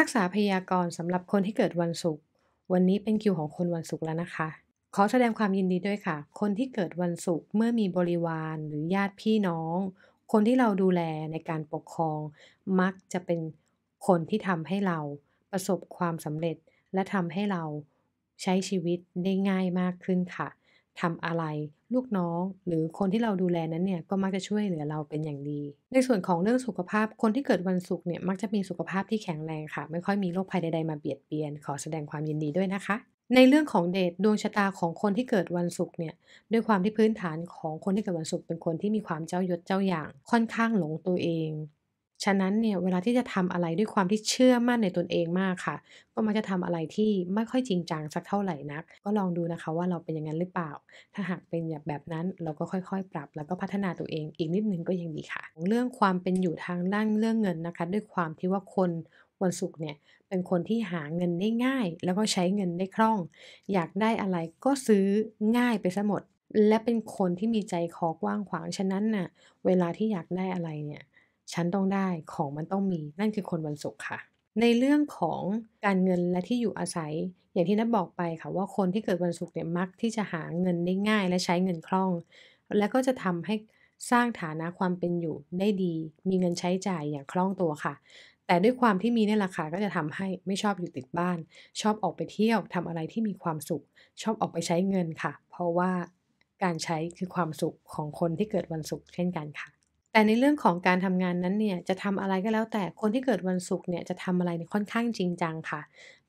ทักษะพยากรณ์สำหรับคนที่เกิดวันศุกร์วันนี้เป็นคิวของคนวันศุกร์แล้วนะคะ ขอแสดงความยินดีด้วยค่ะ คนที่เกิดวันศุกร์เมื่อมีบริวารหรือญาติพี่น้อง คนที่เราดูแลในการปกครอง มักจะเป็นคนที่ทำให้เราประสบความสำเร็จและทำให้เราใช้ชีวิตได้ง่ายมากขึ้นค่ะทำอะไรลูกน้อง หรือคนที่เราดูแลนั้นเนี่ยก็มักจะช่วยเหลือเราเป็นอย่างดี ในส่วนของเรื่องสุขภาพคนที่เกิดวันศุกร์เนี่ยมักจะมีสุขภาพที่แข็งแรงค่ะไม่ค่อยมีโรคภัยใดๆมาเบียดเบียน ขอแสดงความยินดีด้วยนะคะ ในเรื่องของเดทดวงชะตาของคนที่เกิดวันศุกร์เนี่ยด้วยความที่พื้นฐานของคนที่เกิดวันศุกร์เป็นคนที่มีความเจ้ายศเจ้าอย่าง ค่อนข้างหลงตัวเองฉะนั้นเนี่ย เวลาที่จะทำอะไรด้วยความที่เชื่อมั่นในตนเองมากค่ะ ก็มักจะทำอะไรที่ไม่ค่อยจริงจังสักเท่าไหร่นัก ก็ลองดูนะคะว่าเราเป็นอย่างนั้นหรือเปล่า ถ้าหากเป็นแบบนั้นเราก็ค่อยๆ ปรับแล้วก็พัฒนาตัวเองอีกนิดนึงก็ยังดีค่ะ เรื่องความเป็นอยู่ทางด้านเรื่องเงินนะคะ ด้วยความที่ว่าคนวันศุกร์เนี่ยเป็นคนที่หาเงินได้ง่าย แล้วก็ใช้เงินได้คล่อง อยากได้อะไรก็ซื้อง่ายไปซะหมด และเป็นคนที่มีใจคอกว้างขวาง ฉะนั้นน่ะเวลาที่อยากได้อะไรเนี่ยฉันต้องได้ของมันต้องมีนั่นคือคนวันศุกร์ค่ะ ในเรื่องของการเงินและที่อยู่อาศัย อย่างที่นับบอกไปค่ะ ว่าคนที่เกิดวันศุกร์เนี่ยมักที่จะหาเงินได้ง่าย และใช้เงินคล่อง และก็จะทำให้สร้างฐานะความเป็นอยู่ได้ดี มีเงินใช้จ่ายอย่างคล่องตัวค่ะ แต่ด้วยความที่มีเนี่ยราคาก็จะทำให้ไม่ชอบอยู่ติดบ้าน ชอบออกไปเที่ยวทำอะไรที่มีความสุข ชอบออกไปใช้เงินค่ะ เพราะว่าการใช้คือความสุขของคนที่เกิดวันศุกร์เช่นกันค่ะแต่ในเรื่องของการทำงานนั้นเนี่ยจะทำอะไรก็แล้วแต่คนที่เกิดวันศุกร์เนี่ยจะทำอะไรนค่อนข้างจริงจังค่ะ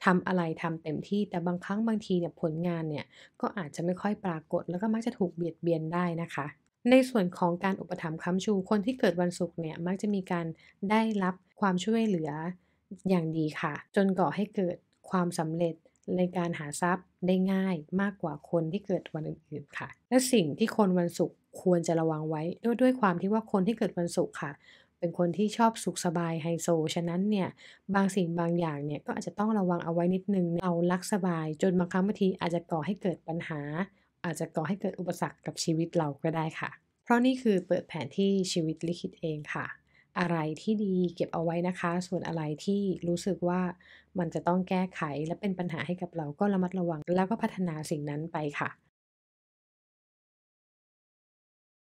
ทำอะไรทำเต็มที่แต่บางครั้งบางทีเนี่ยผลงานเนี่ยก็อาจจะไม่ค่อยปรากฏแล้วก็มักจะถูกเบียดเบียนได้นะคะ ในส่วนของการอุปถัมภ์ค้ำชู คนที่เกิดวันศุกร์เนี่ยมักจะมีการได้รับความช่วยเหลืออย่างดีค่ะจนก่อให้เกิดความสำเร็จในการหาทรัพย์ได้ง่ายมากกว่าคนที่เกิดวันอื่นๆค่ะ และสิ่งที่คนวันศุกร์ควรจะระวังไว้ด้วยด้วยความที่ว่าคนที่เกิดวันศุกร์ค่ะ เป็นคนที่ชอบสุขสบายไฮโซฉะนั้นเนี่ยบางสิ่งบางอย่างเนี่ยก็อาจจะต้องระวังเอาไว้นิดนึง เอาลักสบายจนบางครั้งบางทีอาจจะก่อให้เกิดปัญหา อาจจะก่อให้เกิดอุปสรรคกับชีวิตเราก็ได้ค่ะ เพราะนี่คือเปิดแผนที่ชีวิตลิขิตเองค่ะอะไรที่ดีเก็บเอาไว้นะคะ ส่วนอะไรที่รู้สึกว่ามันจะต้องแก้ไขและเป็นปัญหาให้กับเราก็ระมัดระวังแล้วก็พัฒนาสิ่งนั้นไปค่ะ